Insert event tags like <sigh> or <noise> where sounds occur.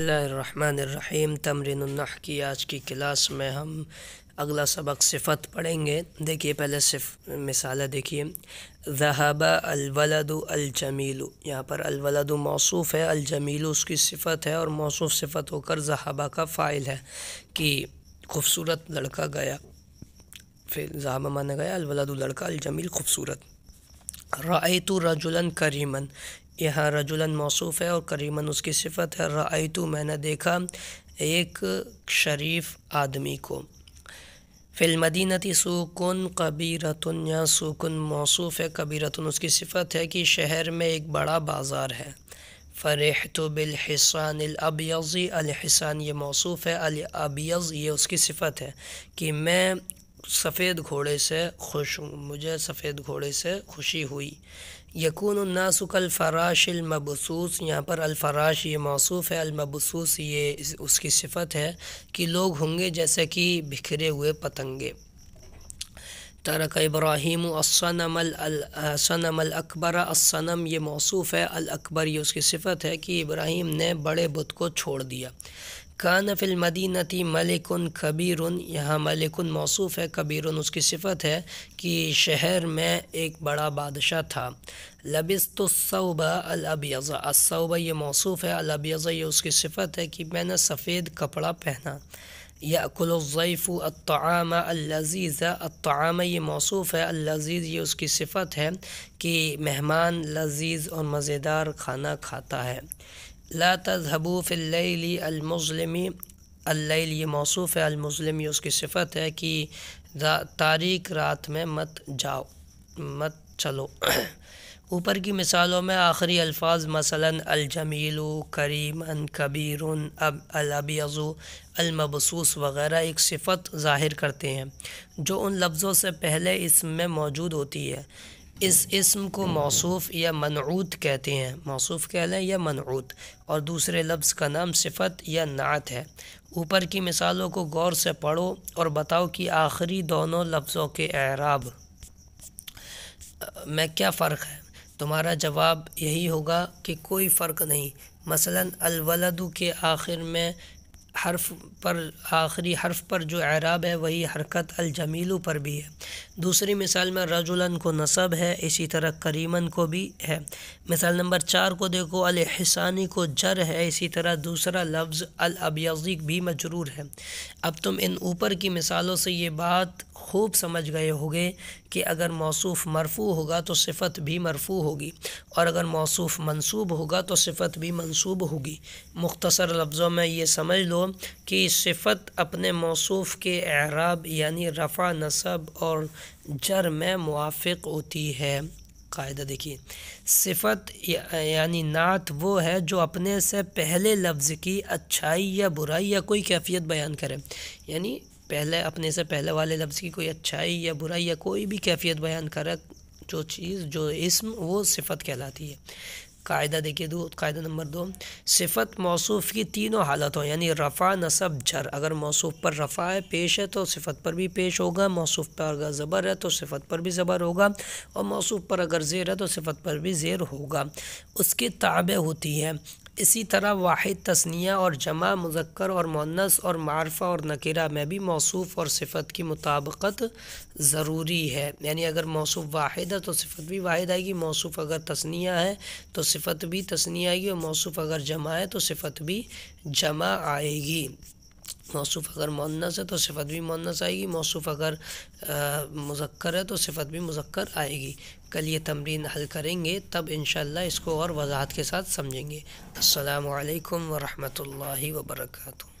اللہ الرحمن الرحیم تمرین النح کی آج کی کلاس میں ہم اگلا سبق صفت پڑھیں گے دیکھیے پہلے صف مثالہ دیکھیے ذہبہ الولد الجمیل یہاں پر الولد موصوف ہے الجمیل اس کی صفت ہے اور موصوف صفت ہو کر ذہبہ کا فائل ہے کہ خوبصورت لڑکا گیا پھر ذہبہ مانا گیا الولد لڑکا الجمیل خوبصورت تو رجلاً کریمن یہاں رجلن موصوف ہے اور کریمن اس کی صفت ہے رائیتو میں نے دیکھا ایک شریف آدمی کو فلمدینتی سکون سوکن قبیرتن یا سوکن موصوف ہے قبیرتن اس کی صفت ہے کہ شہر میں ایک بڑا بازار ہے فرحت بالحسان الابیزی الحسان یہ موصوف ہے الابیض یہ اس کی صفت ہے کہ میں سفید گھوڑے سے خوش ہوں مجھے سفید گھوڑے سے خوشی ہوئی یقون الناسک الفراش المبسوس یہاں پر الفراش یہ موصوف ہے المبسوس یہ اس کی صفت ہے کہ لوگ ہوں گے جیسے کہ بکھرے ہوئے پتنگے ترک ابراہیم الصنم الصنم الاکبر السنم یہ موصوف ہے الاکبر یہ اس کی صفت ہے کہ ابراہیم نے بڑے بت کو چھوڑ دیا کان المدینہ مدینتی ملکن کبیرن یہاں ملکن موصوف ہے کبیرن اس کی صفت ہے کہ شہر میں ایک بڑا بادشاہ تھا لبست الصوبہ الابیض الصوبہ یہ موصوف ہے الابیض یہ اس کی صفت ہے کہ میں نے سفید کپڑا پہنا یاکل الضیف الطعام اللذیذ الطعام یہ موصوف ہے اللذیذ یہ اس کی صفت ہے کہ مہمان لذیذ اور مزیدار کھانا کھاتا ہے لا لاتحبوف المظلم المظلمی یہ موصوف ہے المظلمی اس کی صفت ہے کہ تاریک رات میں مت جاؤ مت چلو <clears throat> اوپر کی مثالوں میں آخری الفاظ مثلا الجمیل کریمن کبیر اب الابیزو المبسوس وغیرہ ایک صفت ظاہر کرتے ہیں جو ان لفظوں سے پہلے اس میں موجود ہوتی ہے اس اسم کو موصوف یا منعوت کہتے ہیں موصوف کہہ لیں یا منعوت اور دوسرے لفظ کا نام صفت یا نعت ہے اوپر کی مثالوں کو غور سے پڑھو اور بتاؤ کہ آخری دونوں لفظوں کے اعراب میں کیا فرق ہے تمہارا جواب یہی ہوگا کہ کوئی فرق نہیں مثلا الولد کے آخر میں حرف پر آخری حرف پر جو اعراب ہے وہی حرکت الجمیلو پر بھی ہے دوسری مثال میں رجولن کو نصب ہے اسی طرح کریمن کو بھی ہے مثال نمبر چار کو دیکھو الحسانی کو جر ہے اسی طرح دوسرا لفظ الابیضی بھی مجرور ہے اب تم ان اوپر کی مثالوں سے یہ بات خوب سمجھ گئے ہوگے کہ اگر موصوف مرفوع ہوگا تو صفت بھی مرفوع ہوگی اور اگر موصوف منصوب ہوگا تو صفت بھی منصوب ہوگی مختصر لفظوں میں یہ سمجھ لو کی صفت اپنے موصوف کے اعراب یعنی رفع نصب اور جر میں موافق ہوتی ہے قاعدہ دیکھیے صفت یعنی نعت وہ ہے جو اپنے سے پہلے لفظ کی اچھائی یا برائی یا کوئی کیفیت بیان کرے یعنی پہلے اپنے سے پہلے والے لفظ کی کوئی اچھائی یا برائی یا کوئی بھی کیفیت بیان کرے جو چیز جو اسم وہ صفت کہلاتی ہے قاعدہ دیکھیے دو قاعدہ نمبر دو صفت موصوف کی تینوں حالتوں یعنی رفع نصب جھر اگر موصوف پر رفع ہے پیش ہے تو صفت پر بھی پیش ہوگا موصوف پر اگر زبر ہے تو صفت پر بھی زبر ہوگا اور موصوف پر اگر زیر ہے تو صفت پر بھی زیر ہوگا اس کی تابیں ہوتی ہے اسی طرح واحد تسنیہ اور جمع مذکر اور مونس اور معرفہ اور نکرہ میں بھی موصوف اور صفت کی مطابقت ضروری ہے یعنی اگر موصوف واحد ہے تو صفت بھی واحد آئے گی موصوف اگر تسنیہ ہے تو صفت بھی تسنی آئے گی اور موصوف اگر جمع ہے تو صفت بھی جمع آئے گی موصوف اگر مونس ہے تو صفت بھی مونس آئے گی موصوف اگر مذکر ہے تو صفت بھی مذکر آئے گی کل یہ تمرین حل کریں گے تب انشاءاللہ اس کو اور وضاحت کے ساتھ سمجھیں گے السلام علیکم ورحمۃ اللہ وبرکاتہ